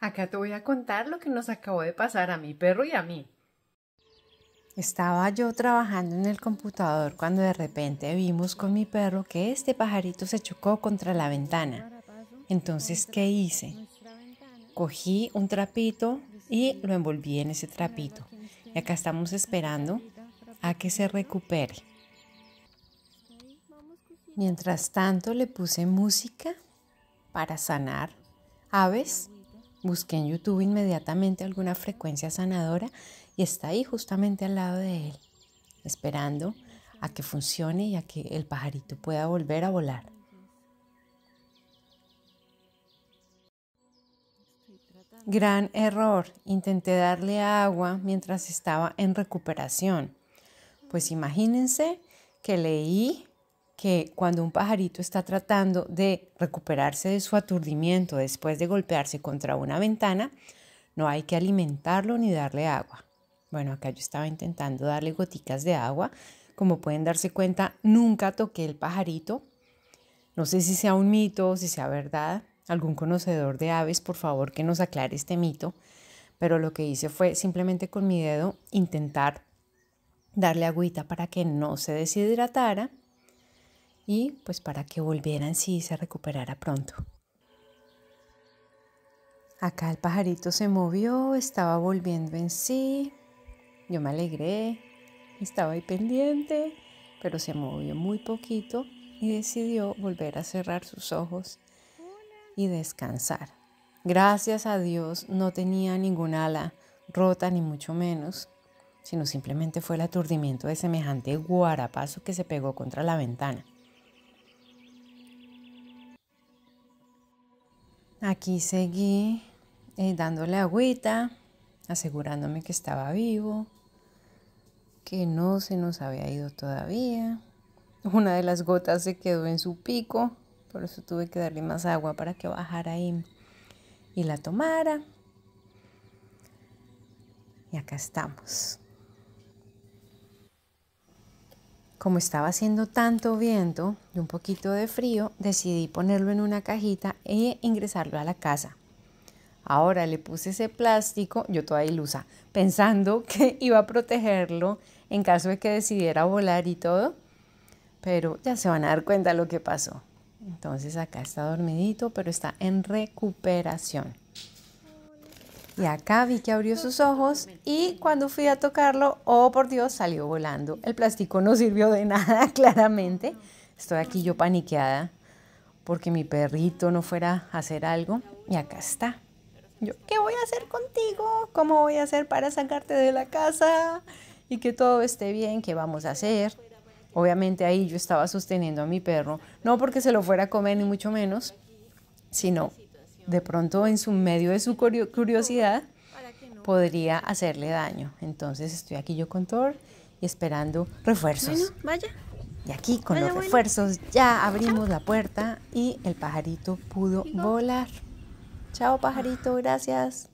Acá te voy a contar lo que nos acabó de pasar a mi perro y a mí. Estaba yo trabajando en el computador cuando de repente vimos con mi perro que este pajarito se chocó contra la ventana. Entonces, ¿qué hice? Cogí un trapito y lo envolví en ese trapito. Y acá estamos esperando a que se recupere. Mientras tanto, le puse música para sanar aves Busqué en YouTube inmediatamente alguna frecuencia sanadora y está ahí justamente al lado de él, esperando a que funcione y a que el pajarito pueda volver a volar. Gran error, intenté darle agua mientras estaba en recuperación. Pues imagínense que leí que cuando un pajarito está tratando de recuperarse de su aturdimiento después de golpearse contra una ventana, no hay que alimentarlo ni darle agua. Bueno, acá yo estaba intentando darle goticas de agua. Como pueden darse cuenta, nunca toqué el pajarito. No sé si sea un mito, o si sea verdad. Algún conocedor de aves, por favor, que nos aclare este mito. Pero lo que hice fue simplemente con mi dedo intentar darle agüita para que no se deshidratara y pues para que volviera en sí y se recuperara pronto. Acá el pajarito se movió, estaba volviendo en sí. Yo me alegré, estaba ahí pendiente, pero se movió muy poquito y decidió volver a cerrar sus ojos y descansar. Gracias a Dios no tenía ninguna ala rota ni mucho menos, sino simplemente fue el aturdimiento de semejante guarapazo que se pegó contra la ventana. Aquí seguí eh, dándole agüita, asegurándome que estaba vivo, que no se nos había ido todavía. Una de las gotas se quedó en su pico, por eso tuve que darle más agua para que bajara ahí y la tomara. Y acá estamos. Como estaba haciendo tanto viento y un poquito de frío, decidí ponerlo en una cajita e ingresarlo a la casa. Ahora le puse ese plástico, yo toda ilusa, pensando que iba a protegerlo en caso de que decidiera volar y todo, pero ya se van a dar cuenta lo que pasó. Entonces acá está dormidito, pero está en recuperación. Y acá vi que abrió sus ojos y cuando fui a tocarlo, oh por Dios, salió volando. El plástico no sirvió de nada, claramente. Estoy aquí yo paniqueada porque mi perrito no fuera a hacer algo. Y acá está. Yo, ¿qué voy a hacer contigo? ¿Cómo voy a hacer para sacarte de la casa? Y que todo esté bien, ¿qué vamos a hacer? Obviamente ahí yo estaba sosteniendo a mi perro, no porque se lo fuera a comer ni mucho menos, sino de pronto en su medio de su curiosidad podría hacerle daño. Entonces estoy aquí yo con Thor y esperando refuerzos. vaya. Y aquí con los refuerzos ya abrimos la puerta y el pajarito pudo volar. Chao pajarito, ah. gracias.